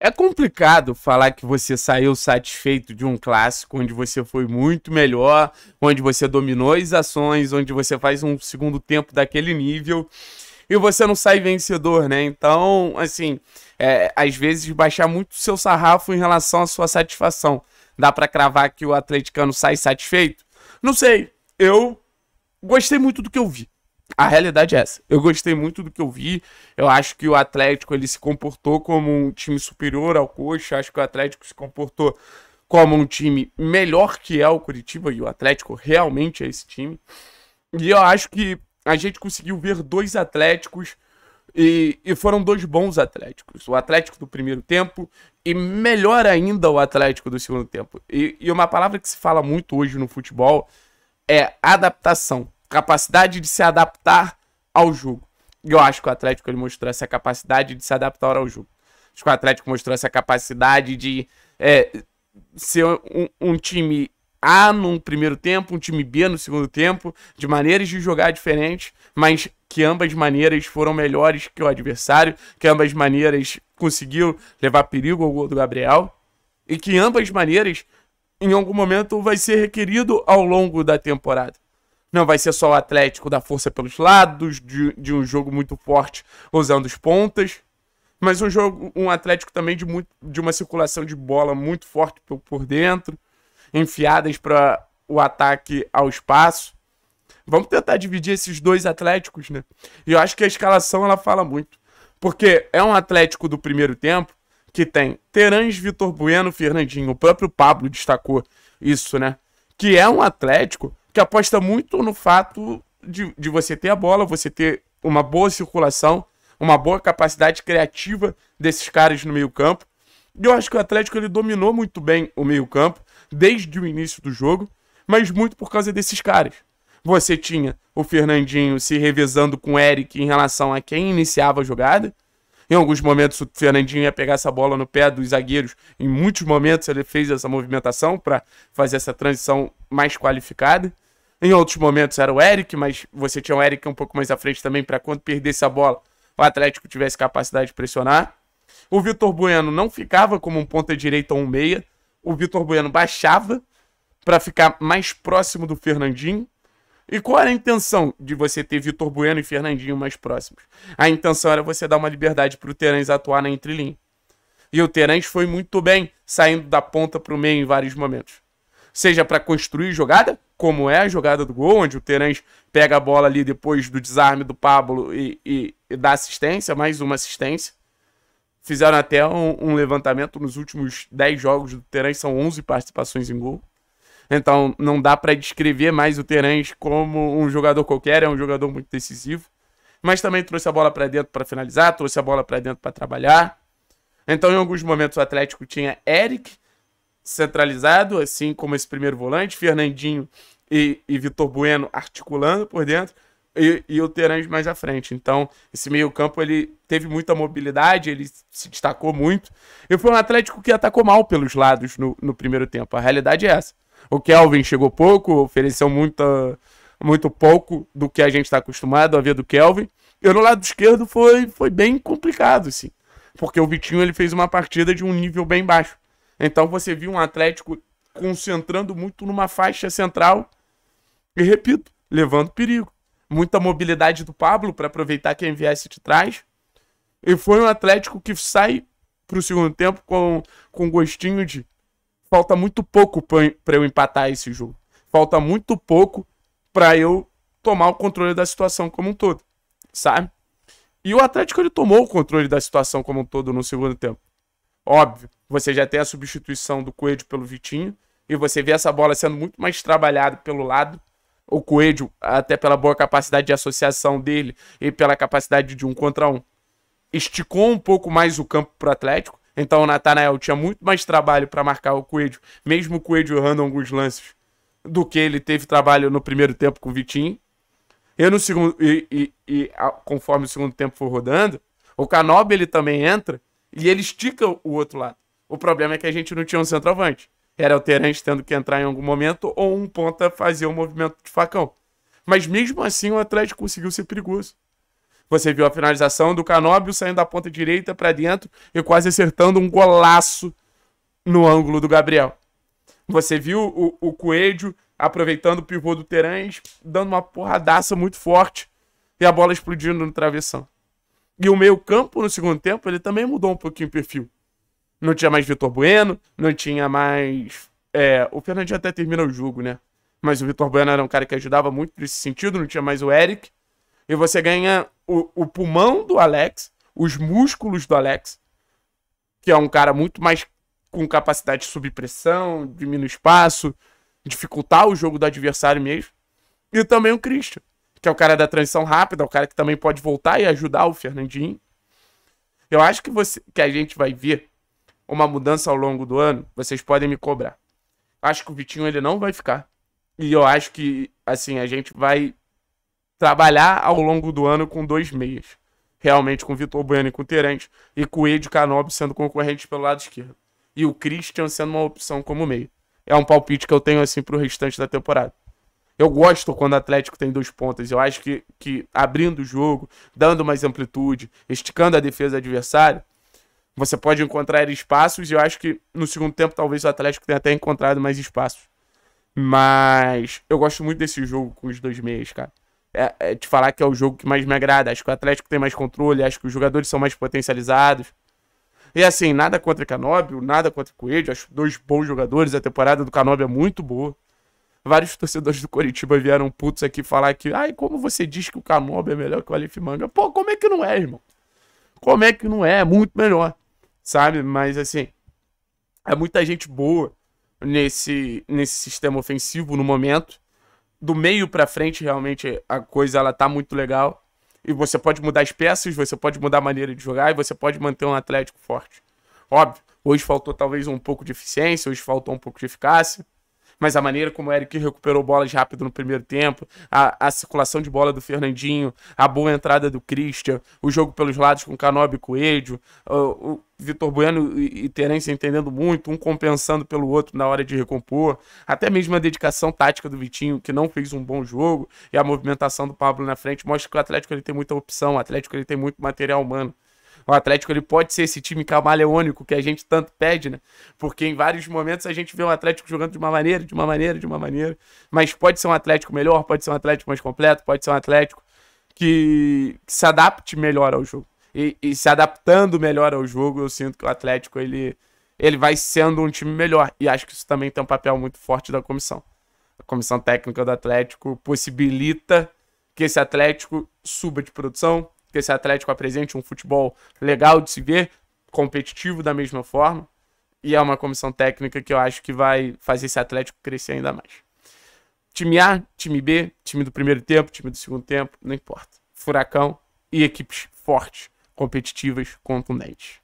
É complicado falar que você saiu satisfeito de um clássico onde você foi muito melhor, onde você dominou as ações, onde você faz um segundo tempo daquele nível e você não sai vencedor, né? Então, assim, é, às vezes baixar muito o seu sarrafo em relação à sua satisfação. Dá para cravar que o atleticano sai satisfeito? Não sei. Eu gostei muito do que eu vi a realidade é essa. Eu gostei muito do que eu vi. Eu acho que o Atlético ele se comportou como um time superior ao Coxa. Acho que o Atlético se comportou como um time melhor que é o Curitiba e o Atlético realmente é esse time. E eu acho que a gente conseguiu ver dois Atléticos e, e, foram dois bons Atléticos. O Atlético do primeiro tempo e melhor ainda o Atlético do segundo tempo. E, e uma palavra que se fala muito hoje no futebol é adaptação capacidade de se adaptar ao jogo. E eu acho que o Atlético ele mostrou essa capacidade de se adaptar ao jogo. Acho que o Atlético mostrou essa capacidade de é, ser um, um time a no primeiro tempo, um time B no segundo tempo, de maneiras de jogar diferentes, mas que ambas maneiras foram melhores que o adversário, que ambas maneiras conseguiu levar perigo ao gol do Gabriel, e que ambas maneiras, em algum momento, vai ser requerido ao longo da temporada. Não vai ser só o Atlético da força pelos lados, de, de um jogo muito forte usando os pontas. Mas um jogo, um Atlético também de, muito, de uma circulação de bola muito forte por, por dentro, enfiadas para o ataque ao espaço. Vamos tentar dividir esses dois Atléticos, né? E eu acho que a escalação ela fala muito. Porque é um Atlético do primeiro tempo que tem Terãs, Vitor Bueno, Fernandinho, o próprio Pablo destacou isso, né? Que é um Atlético que aposta muito no fato de, de você ter a bola, você ter uma boa circulação, uma boa capacidade criativa desses caras no meio-campo. E eu acho que o Atlético ele dominou muito bem o meio-campo desde o início do jogo, mas muito por causa desses caras. Você tinha o Fernandinho se revezando com o Eric em relação a quem iniciava a jogada. Em alguns momentos o Fernandinho ia pegar essa bola no pé dos zagueiros. Em muitos momentos ele fez essa movimentação para fazer essa transição mais qualificada. Em outros momentos era o Eric, mas você tinha o Eric um pouco mais à frente também para quando perdesse a bola, o Atlético tivesse capacidade de pressionar. O Vitor Bueno não ficava como um ponta direita ou um meia. O Vitor Bueno baixava para ficar mais próximo do Fernandinho. E qual era a intenção de você ter Vitor Bueno e Fernandinho mais próximos? A intenção era você dar uma liberdade para o Terãs atuar na entrelinha. E o Terãs foi muito bem saindo da ponta para o meio em vários momentos. Seja para construir jogada, como é a jogada do gol, onde o Terãs pega a bola ali depois do desarme do Pablo e, e, e dá assistência, mais uma assistência. Fizeram até um, um, levantamento nos últimos 10 jogos do Terãs, são 11 participações em gol. Então não dá para descrever mais o Terãs como um jogador qualquer, é um jogador muito decisivo. Mas também trouxe a bola para dentro para finalizar, trouxe a bola para dentro para trabalhar. Então em alguns momentos o Atlético tinha Eric, centralizado, assim como esse primeiro volante, Fernandinho e, e Vitor Bueno articulando por dentro. E, e, o Terence mais à frente. Então, esse meio-campo ele teve muita mobilidade, ele se destacou muito. E foi um Atlético que atacou mal pelos lados no, no primeiro tempo. A realidade é essa. O Kelvin chegou pouco, ofereceu muita, muito pouco do que a gente está acostumado a ver do Kelvin. E no lado esquerdo foi, foi bem complicado, sim. Porque o Vitinho ele fez uma partida de um nível bem baixo. Então você viu um Atlético concentrando muito numa faixa central e, repito, levando perigo. Muita mobilidade do Pablo para aproveitar quem viesse de trás. E foi um Atlético que sai para o segundo tempo com, com gostinho de falta muito pouco para eu empatar esse jogo. Falta muito pouco para eu tomar o controle da situação como um todo, sabe? E o Atlético ele tomou o controle da situação como um todo no segundo tempo. Óbvio. Você já tem a substituição do Coelho pelo Vitinho. E você vê essa bola sendo muito mais trabalhada pelo lado. O Coelho, até pela boa capacidade de associação dele e pela capacidade de um contra um, esticou um pouco mais o campo para o Atlético. Então o Natanael tinha muito mais trabalho para marcar o Coelho, mesmo o Coelho errando alguns lances, do que ele teve trabalho no primeiro tempo com o Vitinho. E no segundo e, e, e a, conforme o segundo tempo for rodando, o Canobi ele também entra e ele estica o outro lado. O problema é que a gente não tinha um centroavante. Era o Terence tendo que entrar em algum momento ou um ponta fazer um movimento de facão. Mas mesmo assim o Atlético conseguiu ser perigoso. Você viu a finalização do Canóbio saindo da ponta direita para dentro e quase acertando um golaço no ângulo do Gabriel. Você viu o, o Coelho aproveitando o pivô do Terãs, dando uma porradaça muito forte e a bola explodindo no travessão. E o meio-campo no segundo tempo, ele também mudou um pouquinho o perfil. Não tinha mais Vitor Bueno, não tinha mais. É, o Fernandinho até termina o jogo, né? Mas o Vitor Bueno era um cara que ajudava muito nesse sentido, não tinha mais o Eric. E você ganha o, o pulmão do Alex, os músculos do Alex, que é um cara muito mais com capacidade de subir pressão, diminuir espaço, dificultar o jogo do adversário mesmo. E também o Christian, que é o cara da transição rápida, é o cara que também pode voltar e ajudar o Fernandinho. Eu acho que você que a gente vai ver uma mudança ao longo do ano, vocês podem me cobrar. Acho que o Vitinho ele não vai ficar. E eu acho que, assim, a gente vai trabalhar ao longo do ano com dois meias. Realmente com o Vitor Bueno e com o Terente. E com o Ed Canobi sendo concorrentes pelo lado esquerdo. E o Christian sendo uma opção como meio. É um palpite que eu tenho, assim, pro restante da temporada. Eu gosto quando o Atlético tem dois pontas. Eu acho que, que abrindo o jogo, dando mais amplitude, esticando a defesa adversária, você pode encontrar espaços, e eu acho que no segundo tempo talvez o Atlético tenha até encontrado mais espaços. Mas eu gosto muito desse jogo com os dois meias, cara. É, é te falar que é o jogo que mais me agrada. Acho que o Atlético tem mais controle, acho que os jogadores são mais potencializados. E assim, nada contra Canóbio, nada contra Coelho. Acho dois bons jogadores. A temporada do Canóbio é muito boa. Vários torcedores do Coritiba vieram putos aqui falar que, ai, como você diz que o Canóbio é melhor que o Alif Manga? Pô, como é que não é, irmão? Como é que não é? é muito melhor sabe? Mas assim, é muita gente boa nesse, nesse sistema ofensivo no momento. Do meio para frente, realmente, a coisa ela tá muito legal. E você pode mudar as peças, você pode mudar a maneira de jogar e você pode manter um Atlético forte. Óbvio, hoje faltou talvez um pouco de eficiência, hoje faltou um pouco de eficácia. Mas a maneira como o Eric recuperou bolas rápido no primeiro tempo, a, a circulação de bola do Fernandinho, a boa entrada do Christian, o jogo pelos lados com Canob e Coelho, o Vitor Bueno e Terence entendendo muito, um compensando pelo outro na hora de recompor, até mesmo a dedicação tática do Vitinho, que não fez um bom jogo, e a movimentação do Pablo na frente, mostra que o Atlético ele tem muita opção, o Atlético ele tem muito material humano. O Atlético ele pode ser esse time camaleônico que a gente tanto pede, né? Porque em vários momentos a gente vê o Atlético jogando de uma maneira, de uma maneira, de uma maneira. Mas pode ser um Atlético melhor, pode ser um Atlético mais completo, pode ser um Atlético que, que se adapte melhor ao jogo e, e, se adaptando melhor ao jogo, eu sinto que o Atlético ele, ele vai sendo um time melhor. E acho que isso também tem um papel muito forte da comissão. A comissão técnica do Atlético possibilita que esse Atlético suba de produção, que esse Atlético apresente um futebol legal de se ver, competitivo da mesma forma. E é uma comissão técnica que eu acho que vai fazer esse Atlético crescer ainda mais. Time A, time B, time do primeiro tempo, time do segundo tempo, não importa. Furacão e equipes fortes competitivas contundentes.